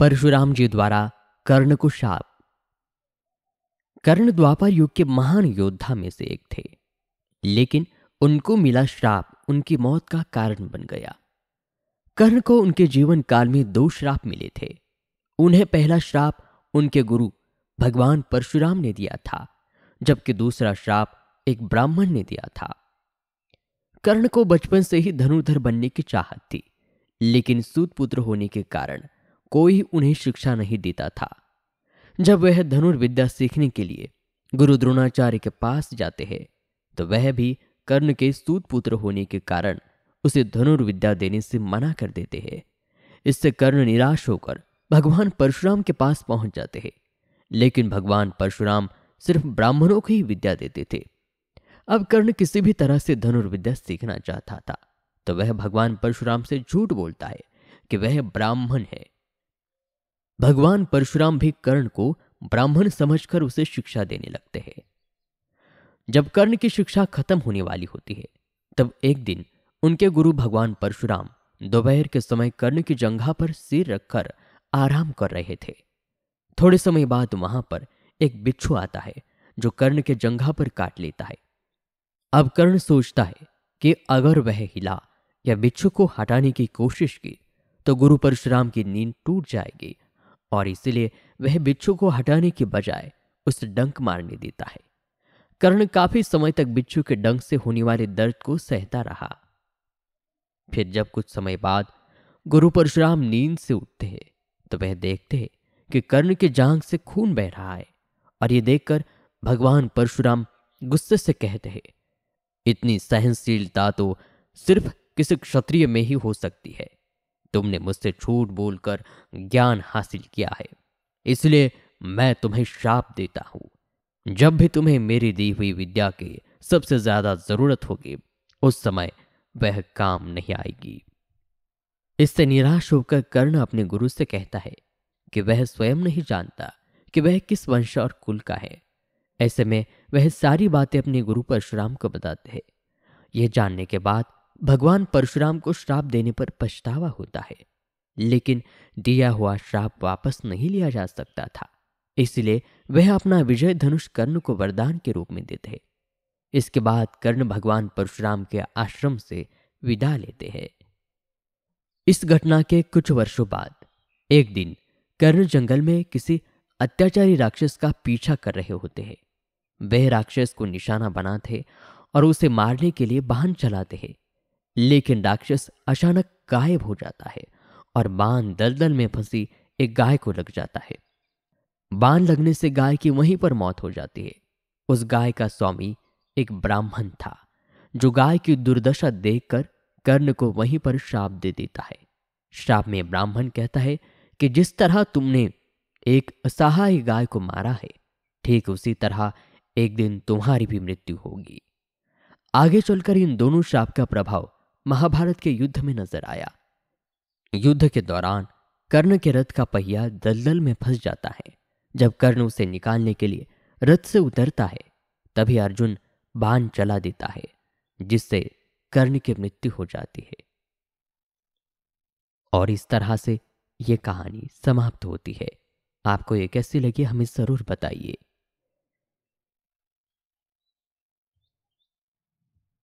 परशुराम जी द्वारा कर्ण को शाप कर्ण द्वापर युग के महान योद्धा में से एक थे लेकिन उनको मिला श्राप उनकी मौत का कारण बन गया कर्ण को उनके जीवन काल में दो श्राप मिले थे उन्हें पहला श्राप उनके गुरु भगवान परशुराम ने दिया था जबकि दूसरा श्राप एक ब्राह्मण ने दिया था कर्ण को बचपन से ही धनुधर बनने की चाहत थी लेकिन सूत पुत्र होने के कारण कोई उन्हें शिक्षा नहीं देता था जब वह धनुर्विद्या सीखने के लिए गुरु द्रोणाचार्य के पास जाते हैं तो वह भी कर्ण के सूत पुत्र होने के कारण उसे धनुर्विद्या देने से मना कर देते हैं इससे कर्ण निराश होकर भगवान परशुराम के पास पहुंच जाते हैं लेकिन भगवान परशुराम सिर्फ ब्राह्मणों को ही विद्या देते थे अब कर्ण किसी भी तरह से धनुर्विद्या सीखना चाहता था तो वह भगवान परशुराम से झूठ बोलता है कि वह ब्राह्मण है भगवान परशुराम भी कर्ण को ब्राह्मण समझकर उसे शिक्षा देने लगते हैं जब कर्ण की शिक्षा खत्म होने वाली होती है तब एक दिन उनके गुरु भगवान परशुराम दोपहर के समय कर्ण की जंघा पर सिर रखकर आराम कर रहे थे थोड़े समय बाद वहां पर एक बिच्छू आता है जो कर्ण के जंघा पर काट लेता है अब कर्ण सोचता है कि अगर वह हिला या बिच्छू को हटाने की कोशिश की तो गुरु परशुराम की नींद टूट जाएगी और इसीलिए वह बिच्छू को हटाने के बजाय उसे डंक मारने देता है कर्ण काफी समय तक बिच्छू के डंक से होने वाले दर्द को सहता रहा फिर जब कुछ समय बाद गुरु परशुराम नींद से उठते हैं तो वह देखते हैं कि कर्ण के जांग से खून बह रहा है और ये देखकर भगवान परशुराम गुस्से से कहते हैं इतनी सहनशीलता तो सिर्फ किसी क्षत्रिय में ही हो सकती है तुमने मुझसे झूठ बोलकर ज्ञान हासिल किया है इसलिए मैं तुम्हें श्राप देता हूं जब भी तुम्हें मेरी दी हुई विद्या की सबसे ज्यादा जरूरत होगी उस समय वह काम नहीं आएगी इससे निराश होकर कर्ण अपने गुरु से कहता है कि वह स्वयं नहीं जानता कि वह किस वंश और कुल का है ऐसे में वह सारी बातें अपने गुरु परशुराम को बताते हैं यह जानने के बाद भगवान परशुराम को श्राप देने पर पछतावा होता है लेकिन दिया हुआ श्राप वापस नहीं लिया जा सकता था इसलिए वह अपना विजय धनुष कर्ण को वरदान के रूप में देते हैं इसके बाद कर्ण भगवान परशुराम के आश्रम से विदा लेते हैं इस घटना के कुछ वर्षों बाद एक दिन कर्ण जंगल में किसी अत्याचारी राक्षस का पीछा कर रहे होते हैं वह राक्षस को निशाना बनाते और उसे मारने के लिए वाहन चलाते हैं लेकिन राक्षस अचानक गायब हो जाता है और बांध दलदल में फंसी एक गाय को लग जाता है बांध लगने से गाय की वहीं पर मौत हो जाती है उस गाय का स्वामी एक ब्राह्मण था जो गाय की दुर्दशा देखकर कर्ण को वहीं पर श्राप दे देता है श्राप में ब्राह्मण कहता है कि जिस तरह तुमने एक असहाय गाय को मारा है ठीक उसी तरह एक दिन तुम्हारी भी मृत्यु होगी आगे चलकर इन दोनों श्राप का प्रभाव महाभारत के युद्ध में नजर आया युद्ध के दौरान कर्ण के रथ का पहिया दलदल में फंस जाता है जब कर्ण उसे निकालने के लिए रथ से उतरता है तभी अर्जुन बाण चला देता है जिससे कर्ण की मृत्यु हो जाती है और इस तरह से ये कहानी समाप्त होती है आपको ये कैसी लगी हमें ज़रूर बताइए